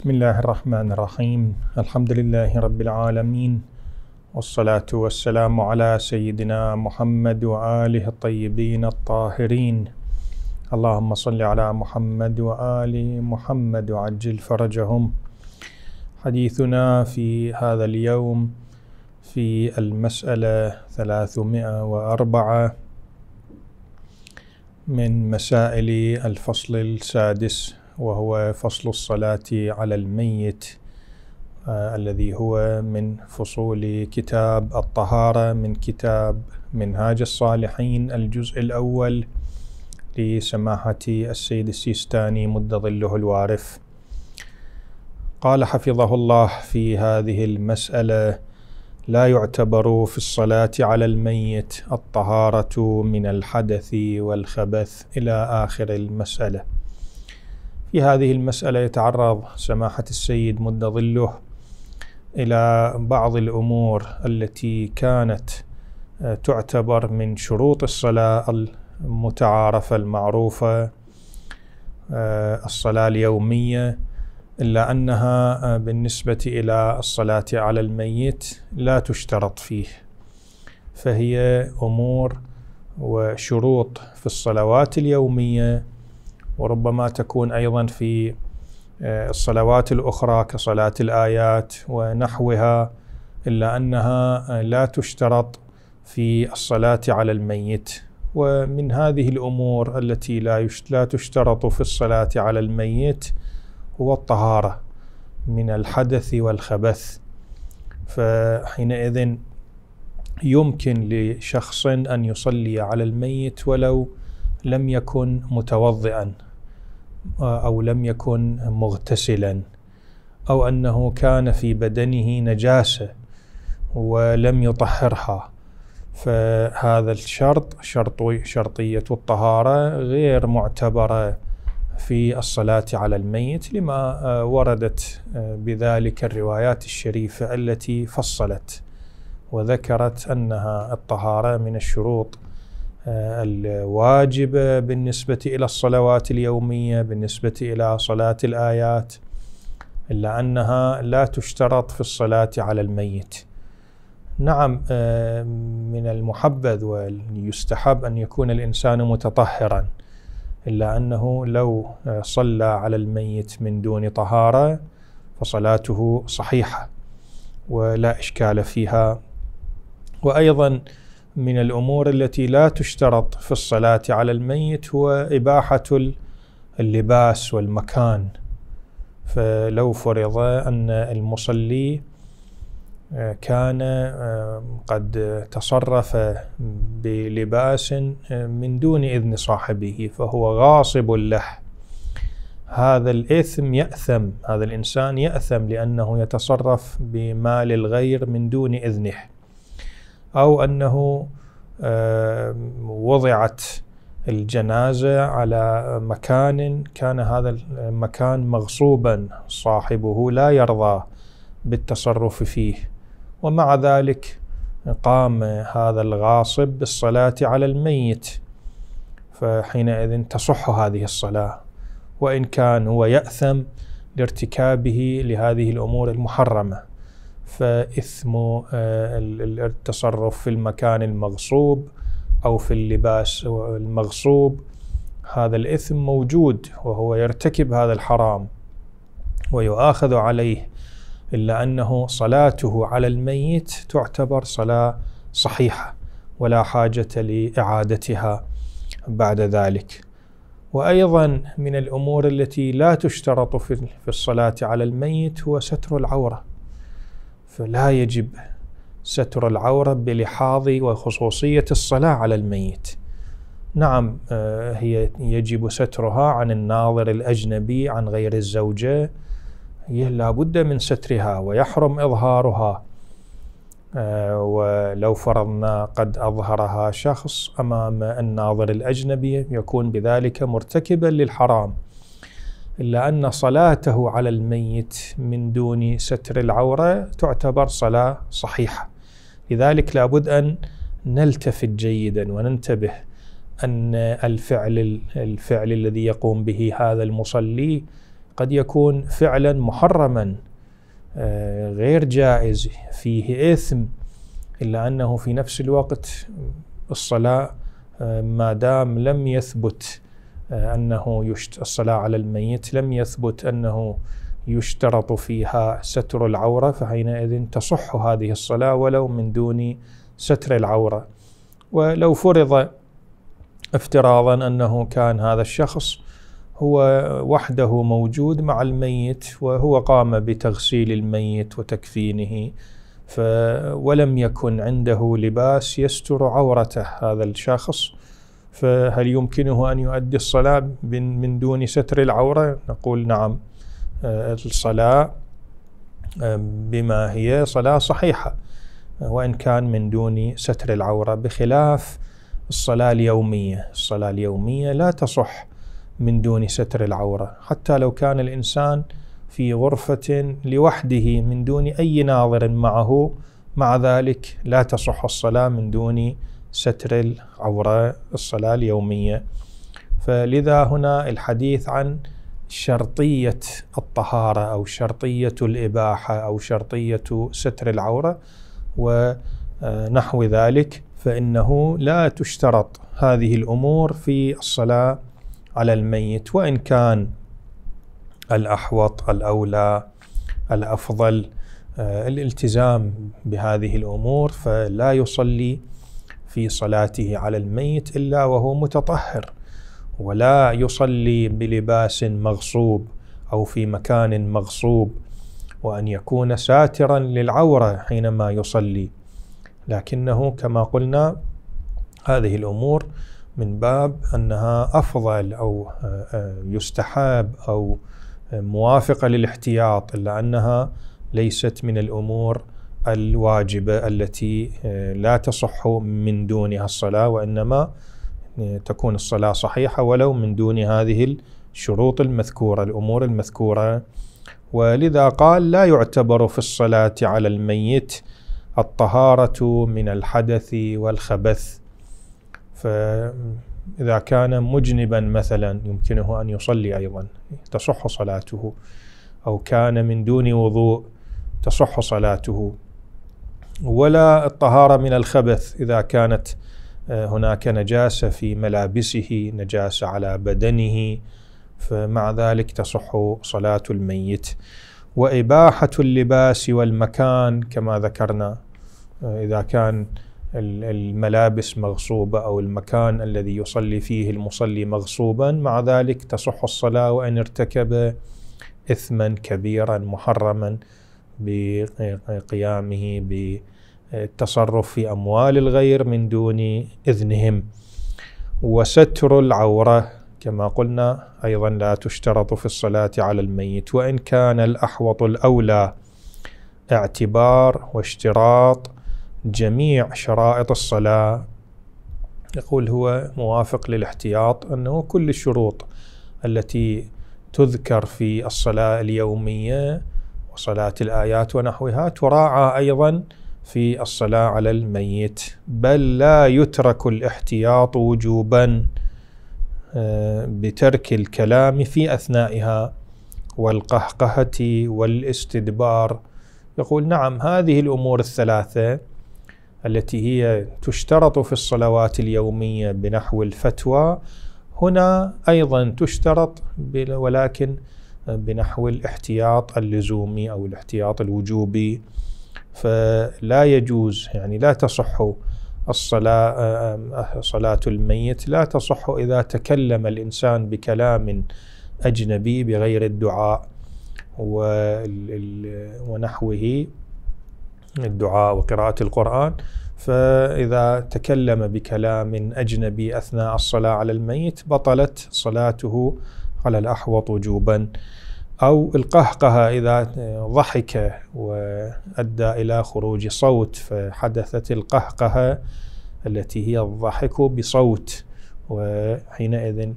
بسم الله الرحمن الرحيم الحمد لله رب العالمين والصلاة والسلام على سيدنا محمد وآله الطيبين الطاهرين اللهم صل على محمد وآل محمد وعجل فرجهم حديثنا في هذا اليوم في المسألة 304 من مسائل الفصل السادس وهو فصل الصلاة على الميت آه، الذي هو من فصول كتاب الطهارة من كتاب منهاج الصالحين الجزء الأول لسماحة السيد السيستاني مد ظله الوارف قال حفظه الله في هذه المسألة لا يعتبر في الصلاة على الميت الطهارة من الحدث والخبث إلى آخر المسألة في هذه المسألة يتعرض سماحة السيد مد ظله إلى بعض الأمور التي كانت آه، تعتبر من شروط الصلاة المتعارفة المعروفة آه، الصلاة اليومية إلا أنها آه، بالنسبة إلى الصلاة على الميت لا تشترط فيه فهي أمور وشروط في الصلوات اليوميه وربما تكون ايضا في آه، الصلوات الاخرى كصلاه الايات ونحوها الا انها آه، لا تشترط في الصلاه على الميت ومن هذه الامور التي لا لا تشترط في الصلاه على الميت هو الطهاره من الحدث والخبث فحينئذ يمكن لشخص ان يصلي على الميت ولو لم يكن متوضئا او لم يكن مغتسلا او انه كان في بدنه نجاسه ولم يطهرها فهذا الشرط شرط شرطيه الطهاره غير معتبره في الصلاه على الميت لما آه، وردت آه، بذلك الروايات الشريفه التي فصلت وذكرت انها الطهاره من الشروط آه، الواجبه بالنسبه الى الصلوات اليوميه بالنسبه الى صلاه الايات الا انها لا تشترط في الصلاه على الميت. نعم آه، من المحبذ ويستحب ان يكون الانسان متطهرا الا انه لو صلى على الميت من دون طهاره فصلاته صحيحه ولا اشكال فيها وايضا من الأمور التي لا تشترط في الصلاة على الميت هو إباحة اللباس والمكان فلو فرض أن المصلي آه، كان آه، قد تصرف بلباس آه، من دون إذن صاحبه فهو غاصب له هذا الإثم يأثم هذا الإنسان يأثم لأنه يتصرف بمال الغير من دون إذنه أو أنه وضعت الجنازة على مكان كان هذا المكان مغصوبا صاحبه لا يرضى بالتصرف فيه ومع ذلك قام هذا الغاصب بالصلاة على الميت فحينئذ تصح هذه الصلاة وإن كان هو يأثم لارتكابه لهذه الأمور المحرمة فإثم آه، التصرف في المكان المغصوب أو في اللباس المغصوب هذا الإثم موجود وهو يرتكب هذا الحرام ويؤاخذ عليه إلا أنه صلاته على الميت تعتبر صلاة صحيحة ولا حاجة لإعادتها بعد ذلك وأيضا من الأمور التي لا تشترط في الصلاة على الميت هو ستر العورة فلا يجب ستر العورة بلحاظ وخصوصية الصلاة على الميت نعم آه، هي يجب سترها عن الناظر الأجنبي عن غير الزوجة لا بد من سترها ويحرم إظهارها آه، ولو فرضنا قد أظهرها شخص أمام الناظر الأجنبي يكون بذلك مرتكبا للحرام إلا أن صلاته على الميت من دون ستر العورة تعتبر صلاة صحيحة لذلك لابد أن نلتفت جيدا وننتبه أن الفعل الفعل الذي يقوم به هذا المصلي قد يكون فعلا محرما آه، غير جائز فيه إثم إلا أنه في نفس الوقت الصلاة آه، ما دام لم يثبت آه، أنه يشت... الصلاة على الميت لم يثبت أنه يشترط فيها ستر العورة فحينئذ تصح هذه الصلاة ولو من دون ستر العورة ولو فرض افتراضا أنه كان هذا الشخص هو وحده موجود مع الميت وهو قام بتغسيل الميت وتكفينه ولم يكن عنده لباس يستر عورته هذا الشخص فهل يمكنه أن يؤدي الصلاة من دون ستر العورة نقول نعم آه، الصلاة بما هي صلاة صحيحة آه، وإن كان من دون ستر العورة بخلاف الصلاة اليومية الصلاة اليومية لا تصح من دون ستر العورة حتى لو كان الإنسان في غرفة لوحده من دون أي ناظر معه مع ذلك لا تصح الصلاة من دون ستر العورة الصلاة اليومية فلذا هنا الحديث عن شرطية الطهارة أو شرطية الإباحة أو شرطية ستر العورة ونحو آه، ذلك فإنه لا تشترط هذه الأمور في الصلاة على الميت وإن كان الأحوط الأولى الأفضل آه، الالتزام بهذه الأمور فلا يصلي في صلاته على الميت الا وهو متطهر ولا يصلي بلباس مغصوب او في مكان مغصوب وان يكون ساترا للعوره حينما يصلي لكنه كما قلنا هذه الامور من باب انها افضل او آه، يستحب او آه، موافقه للاحتياط الا انها ليست من الامور الواجبه التي آه، لا تصح من دونها الصلاه وانما آه، تكون الصلاه صحيحه ولو من دون هذه الشروط المذكوره الامور المذكوره ولذا قال لا يعتبر في الصلاه على الميت الطهاره من الحدث والخبث فاذا كان مجنبا مثلا يمكنه ان يصلي ايضا تصح صلاته او كان من دون وضوء تصح صلاته ولا الطهارة من الخبث إذا كانت آه، هناك نجاسة في ملابسه نجاسة على بدنه فمع ذلك تصح صلاة الميت وإباحة اللباس والمكان كما ذكرنا آه، إذا كان الملابس مغصوبة أو المكان الذي يصلي فيه المصلي مغصوبا مع ذلك تصح الصلاة وإن ارتكب إثما كبيرا محرما بقيامه بالتصرف في اموال الغير من دون اذنهم وستر العوره كما قلنا ايضا لا تشترط في الصلاه على الميت وان كان الاحوط الاولى اعتبار واشتراط جميع شرائط الصلاه يقول هو موافق للاحتياط انه كل الشروط التي تذكر في الصلاه اليوميه صلاة الآيات ونحوها تراعى أيضا في الصلاة على الميت بل لا يترك الاحتياط وجوبا آه، بترك الكلام في أثنائها والقهقهة والاستدبار يقول نعم هذه الأمور الثلاثة التي هي تشترط في الصلوات اليومية بنحو الفتوى هنا أيضا تشترط ولكن بنحو الاحتياط اللزومي او الاحتياط الوجوبي فلا يجوز يعني لا تصح الصلاة صلاة الميت لا تصح إذا تكلم الإنسان بكلام أجنبي بغير الدعاء ونحوه الدعاء وقراءة القرآن فإذا تكلم بكلام أجنبي أثناء الصلاة على الميت بطلت صلاته على الأحوط وجوبا أو القهقهة إذا ضحك وأدى إلى خروج صوت فحدثت القهقهة التي هي الضحك بصوت وحينئذ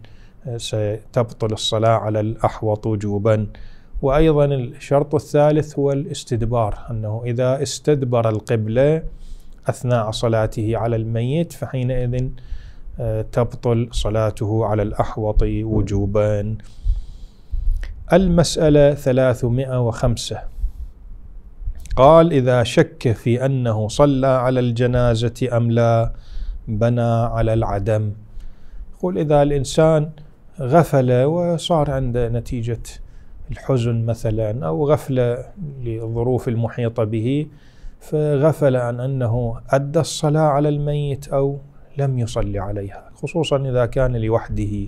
ستبطل الصلاة على الأحوط وجوبا وأيضا الشرط الثالث هو الاستدبار أنه إذا استدبر القبلة أثناء صلاته على الميت فحينئذ تبطل صلاته على الأحوط وجوبا المسألة 305 قال إذا شك في أنه صلى على الجنازة أم لا بنى على العدم يقول إذا الإنسان غفل وصار عنده نتيجة الحزن مثلا أو غفلة للظروف المحيطة به فغفل عن أنه أدى الصلاة على الميت أو لم يصلي عليها خصوصا إذا كان لوحده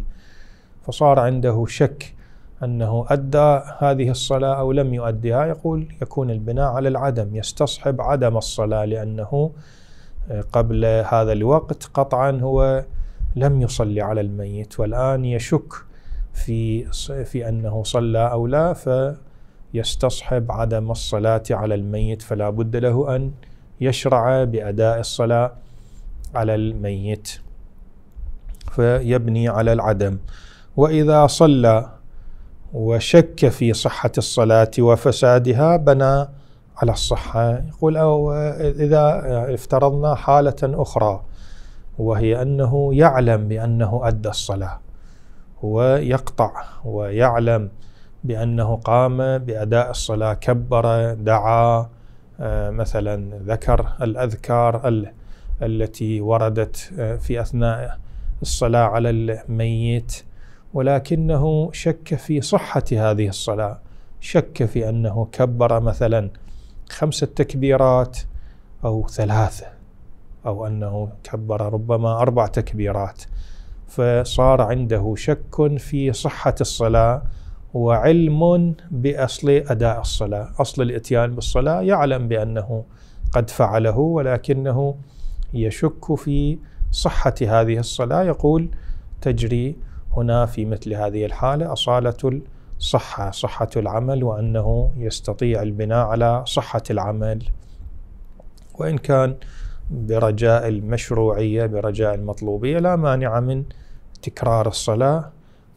فصار عنده شك أنه أدى هذه الصلاة أو لم يؤدها يقول يكون البناء على العدم يستصحب عدم الصلاة لأنه آه، قبل هذا الوقت قطعا هو لم يصلي على الميت والآن يشك في في أنه صلى أو لا فيستصحب عدم الصلاة على الميت فلا بد له أن يشرع بأداء الصلاة على الميت فيبني على العدم واذا صلى وشك في صحه الصلاه وفسادها بنى على الصحه يقول او اذا افترضنا حاله اخرى وهي انه يعلم بانه ادى الصلاه ويقطع ويعلم بانه قام باداء الصلاه كبر دعا آه، مثلا ذكر الاذكار التي وردت آه، في اثناء الصلاه على الميت ولكنه شك في صحه هذه الصلاه شك في انه كبر مثلا خمسه تكبيرات او ثلاثه او انه كبر ربما اربع تكبيرات فصار عنده شك في صحه الصلاه وعلم باصل اداء الصلاه، اصل الاتيان بالصلاه يعلم بانه قد فعله ولكنه يشك في صحة هذه الصلاة يقول تجري هنا في مثل هذه الحالة أصالة الصحة صحة العمل وأنه يستطيع البناء على صحة العمل وإن كان برجاء المشروعية برجاء المطلوبية لا مانع من تكرار الصلاة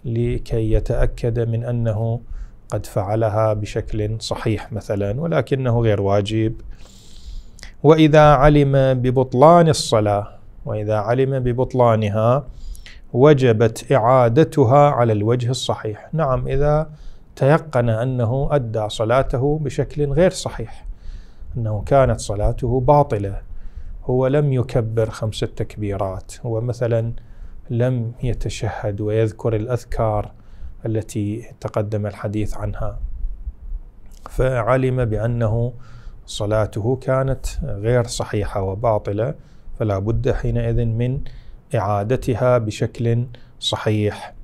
لكي يتأكد من أنه قد فعلها بشكل صحيح مثلا ولكنه غير واجب وإذا علم ببطلان الصلاة وإذا علم ببطلانها وجبت إعادتها على الوجه الصحيح نعم إذا تيقن أنه أدى صلاته بشكل غير صحيح أنه كانت صلاته باطلة هو لم يكبر خمسة تكبيرات هو مثلا لم يتشهد ويذكر الأذكار التي تقدم الحديث عنها فعلم بأنه صلاته كانت غير صحيحه وباطله فلا بد حينئذ من اعادتها بشكل صحيح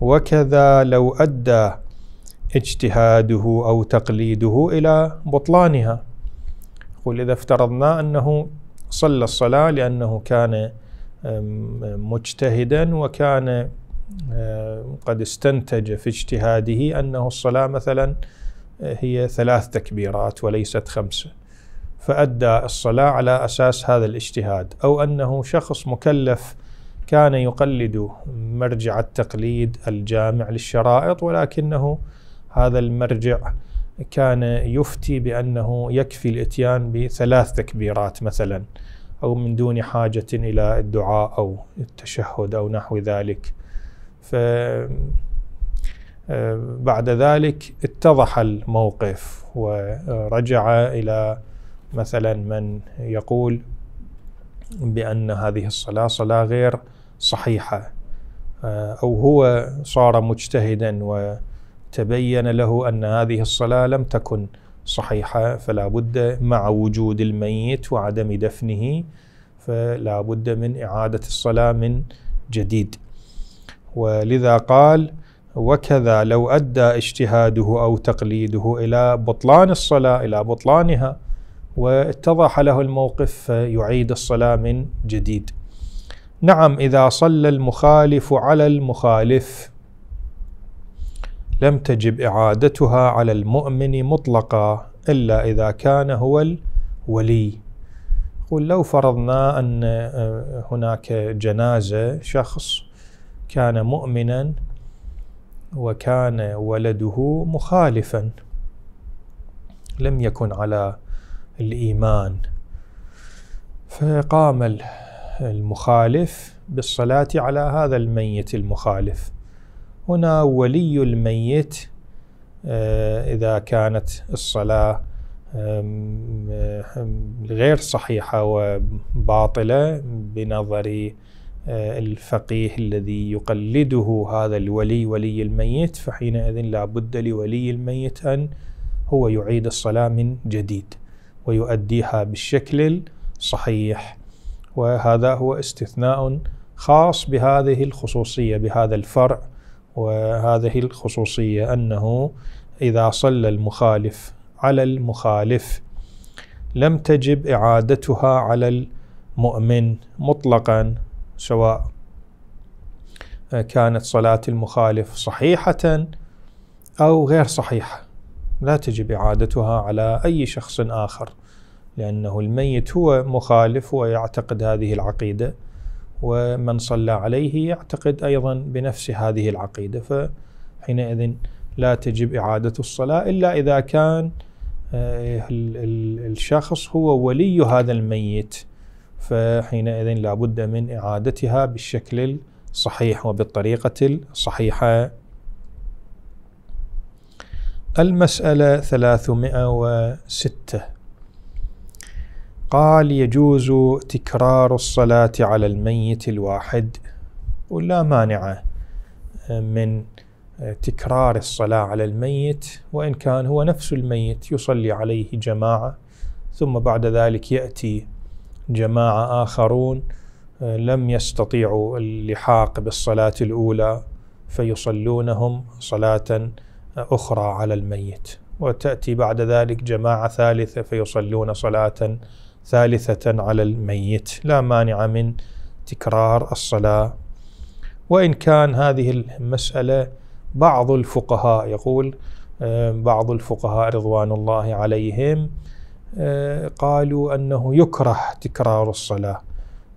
وكذا لو ادى اجتهاده او تقليده الى بطلانها قل اذا افترضنا انه صلى الصلاه لانه كان مجتهدا وكان قد استنتج في اجتهاده انه الصلاه مثلا هي ثلاث تكبيرات وليست خمسه فأدى الصلاة على أساس هذا الاجتهاد أو أنه شخص مكلف كان يقلد مرجع التقليد الجامع للشرائط ولكنه هذا المرجع كان يفتي بأنه يكفي الإتيان بثلاث تكبيرات مثلا أو من دون حاجة إلى الدعاء أو التشهد أو نحو ذلك ف آه، بعد ذلك اتضح الموقف ورجع الى مثلا من يقول بان هذه الصلاه صلاه غير صحيحه آه، او هو صار مجتهدا وتبين له ان هذه الصلاه لم تكن صحيحه فلا بد مع وجود الميت وعدم دفنه فلا بد من اعاده الصلاه من جديد ولذا قال وكذا لو ادى اجتهاده او تقليده الى بطلان الصلاه الى بطلانها واتضح له الموقف فيعيد الصلاه من جديد. نعم اذا صلى المخالف على المخالف لم تجب اعادتها على المؤمن مطلقا الا اذا كان هو الولي. قل لو فرضنا ان آه، هناك جنازه شخص كان مؤمنا وكان ولده مخالفا لم يكن على الايمان فقام المخالف بالصلاه على هذا الميت المخالف هنا ولي الميت آه، اذا كانت الصلاه غير صحيحه وباطله بنظر آه، الفقيه الذي يقلده هذا الولي ولي الميت فحينئذ لا بد لولي الميت أن هو يعيد الصلاة من جديد ويؤديها بالشكل الصحيح وهذا هو استثناء خاص بهذه الخصوصية بهذا الفرع وهذه الخصوصية أنه إذا صلى المخالف على المخالف لم تجب إعادتها على المؤمن مطلقا سواء آه، كانت صلاة المخالف صحيحة أو غير صحيحة لا تجب إعادتها على أي شخص آخر لأنه الميت هو مخالف ويعتقد هذه العقيدة ومن صلى عليه يعتقد أيضا بنفس هذه العقيدة فحينئذ لا تجب إعادة الصلاة إلا إذا كان آه، الشخص هو ولي هذا الميت فحينئذ لابد من إعادتها بالشكل الصحيح وبالطريقة الصحيحة المسألة 306 قال يجوز تكرار الصلاة على الميت الواحد ولا مانع من تكرار الصلاة على الميت وإن كان هو نفس الميت يصلي عليه جماعة ثم بعد ذلك يأتي جماعه اخرون آه، لم يستطيعوا اللحاق بالصلاه الاولى فيصلونهم صلاه اخرى على الميت وتاتي بعد ذلك جماعه ثالثه فيصلون صلاه ثالثه على الميت لا مانع من تكرار الصلاه وان كان هذه المساله بعض الفقهاء يقول آه، بعض الفقهاء رضوان الله عليهم آه، قالوا انه يكره تكرار الصلاه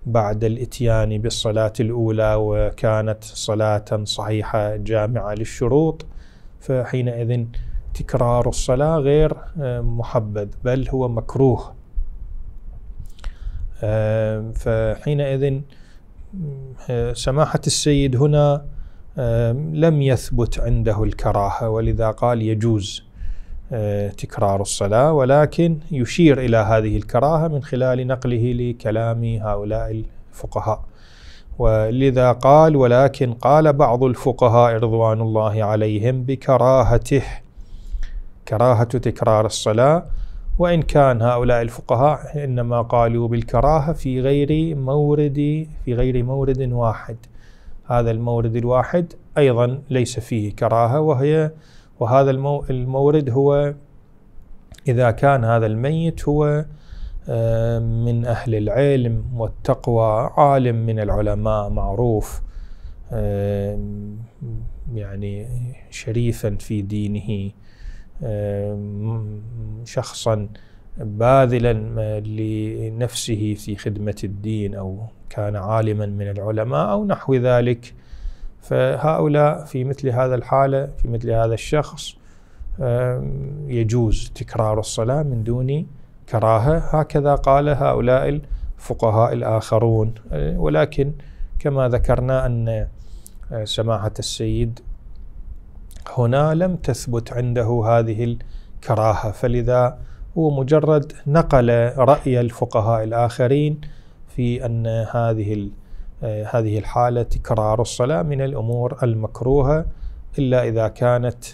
بعد الاتيان بالصلاه الاولى وكانت صلاه صحيحه جامعه للشروط فحينئذ تكرار الصلاه غير آه، محبذ بل هو مكروه آه، فحينئذ سماحه السيد هنا لم يثبت عنده الكراهه ولذا قال يجوز آه، تكرار الصلاة ولكن يشير إلى هذه الكراهة من خلال نقله لكلام هؤلاء الفقهاء ولذا قال ولكن قال بعض الفقهاء رضوان الله عليهم بكراهته كراهة تكرار الصلاة وإن كان هؤلاء الفقهاء إنما قالوا بالكراهة في غير مورد في غير مورد واحد هذا المورد الواحد أيضا ليس فيه كراهة وهي وهذا المورد هو إذا كان هذا الميت هو آه، من أهل العلم والتقوى عالم من العلماء معروف آه، يعني شريفا في دينه آه، شخصا باذلا لنفسه في خدمة الدين أو كان عالما من العلماء أو نحو ذلك فهؤلاء في مثل هذا الحالة في مثل هذا الشخص يجوز تكرار الصلاة من دون كراهة هكذا قال هؤلاء الفقهاء الآخرون آه، ولكن كما ذكرنا أن آه، سماحة السيد هنا لم تثبت عنده هذه الكراهة فلذا هو مجرد نقل رأي الفقهاء الآخرين في أن هذه آه، هذه الحالة تكرار الصلاة من الأمور المكروهة إلا إذا كانت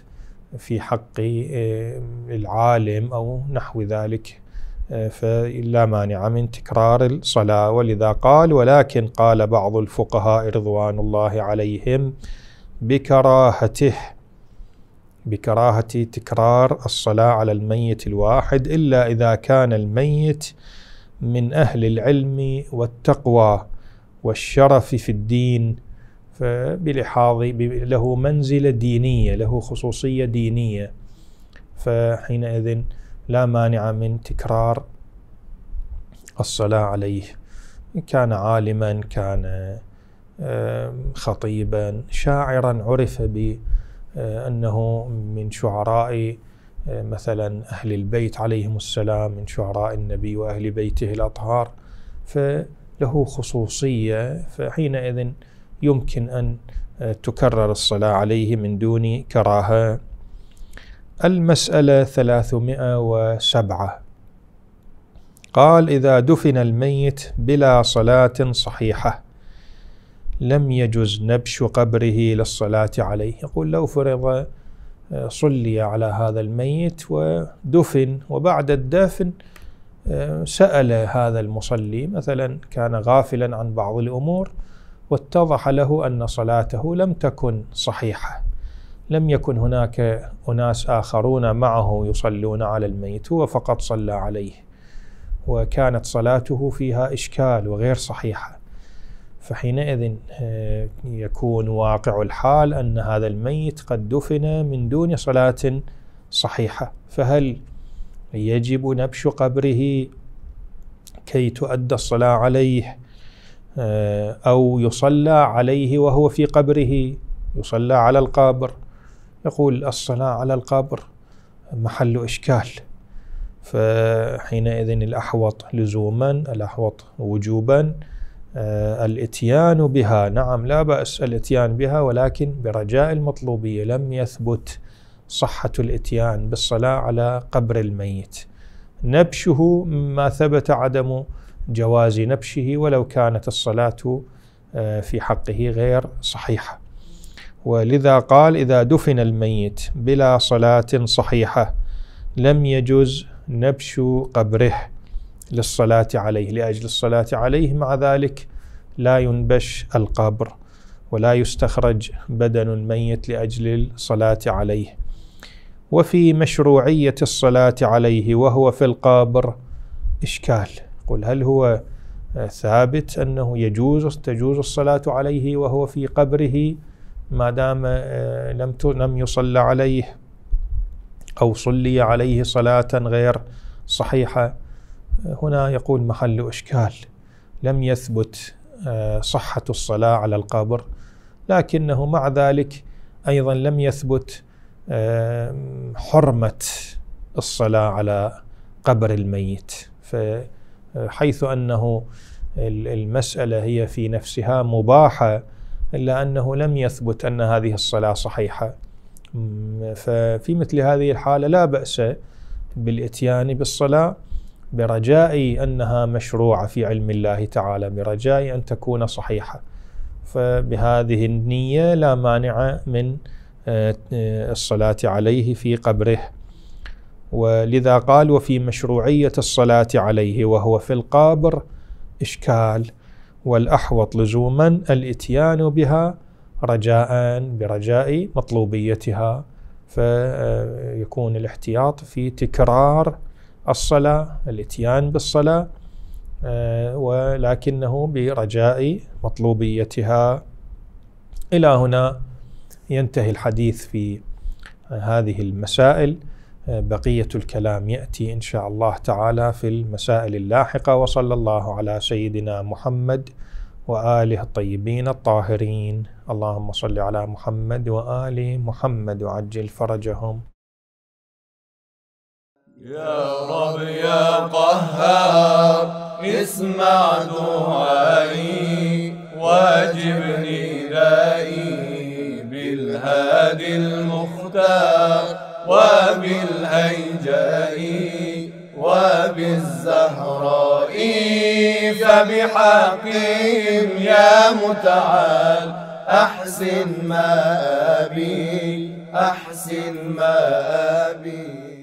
في حق آه، العالم أو نحو ذلك آه، فلا مانع من تكرار الصلاة ولذا قال ولكن قال بعض الفقهاء رضوان الله عليهم بكراهته بكراهة تكرار الصلاة على الميت الواحد إلا إذا كان الميت من أهل العلم والتقوى والشرف في الدين فبلحاظ له منزلة دينية له خصوصية دينية فحينئذ لا مانع من تكرار الصلاة عليه كان عالما كان خطيبا شاعرا عرف بأنه آه، من شعراء آه، مثلا أهل البيت عليهم السلام من شعراء النبي وأهل بيته الأطهار ف له خصوصيه فحينئذ يمكن ان آه، تكرر الصلاه عليه من دون كراهه. المساله 307 قال اذا دفن الميت بلا صلاه صحيحه لم يجز نبش قبره للصلاه عليه، يقول لو فرض آه، صلي على هذا الميت ودفن وبعد الدفن سأل هذا المصلي مثلا كان غافلا عن بعض الأمور واتضح له أن صلاته لم تكن صحيحة لم يكن هناك أناس آخرون معه يصلون على الميت هو فقط صلى عليه وكانت صلاته فيها إشكال وغير صحيحة فحينئذ آه، يكون واقع الحال أن هذا الميت قد دفن من دون صلاة صحيحة فهل يجب نبش قبره كي تؤدى الصلاة عليه آه، أو يصلى عليه وهو في قبره يصلى على القبر يقول الصلاة على القبر محل إشكال فحينئذ الأحوط لزوما الأحوط وجوبا آه، الاتيان بها نعم لا بأس الاتيان بها ولكن برجاء المطلوبية لم يثبت صحة الإتيان بالصلاة على قبر الميت نبشه مما ثبت عدم جواز نبشه ولو كانت الصلاة آه، في حقه غير صحيحة ولذا قال إذا دفن الميت بلا صلاة صحيحة لم يجوز نبش قبره للصلاة عليه لأجل الصلاة عليه مع ذلك لا ينبش القبر ولا يستخرج بدن الميت لأجل الصلاة عليه وفي مشروعية الصلاة عليه وهو في القبر إشكال قل هل هو آه، ثابت أنه يجوز تجوز الصلاة عليه وهو في قبره ما دام آه، لم لم يصلى عليه أو صلي عليه صلاة غير صحيحة آه، هنا يقول محل إشكال لم يثبت صحة الصلاة على القبر لكنه مع ذلك أيضا لم يثبت حرمة الصلاة على قبر الميت فحيث آه، أنه المسألة هي في نفسها مباحة إلا أنه لم يثبت أن هذه الصلاة صحيحة ففي مثل هذه الحالة لا بأس بالإتيان بالصلاة برجاء أنها مشروعة في علم الله تعالى برجاء أن تكون صحيحة فبهذه النية لا مانع من آه، الصلاة عليه في قبره ولذا قال وفي مشروعية الصلاة عليه وهو في القابر إشكال والأحوط لزوما الإتيان بها رجاء برجاء مطلوبيتها فيكون الاحتياط في تكرار الصلاة الاتيان بالصلاة آه، ولكنه برجاء مطلوبيتها إلى هنا ينتهي الحديث في آه، هذه المسائل آه، بقيه الكلام ياتي ان شاء الله تعالى في المسائل اللاحقه وصلى الله على سيدنا محمد واله الطيبين الطاهرين اللهم صل على محمد وال محمد وعجل فرجهم يا رب يا قهار اسمع دعائي واجبني دائما بالهادي المختار وبالهيجاء وبالزهراء فبحقهم يا متعال أحسن ما أبي أحسن ما أبي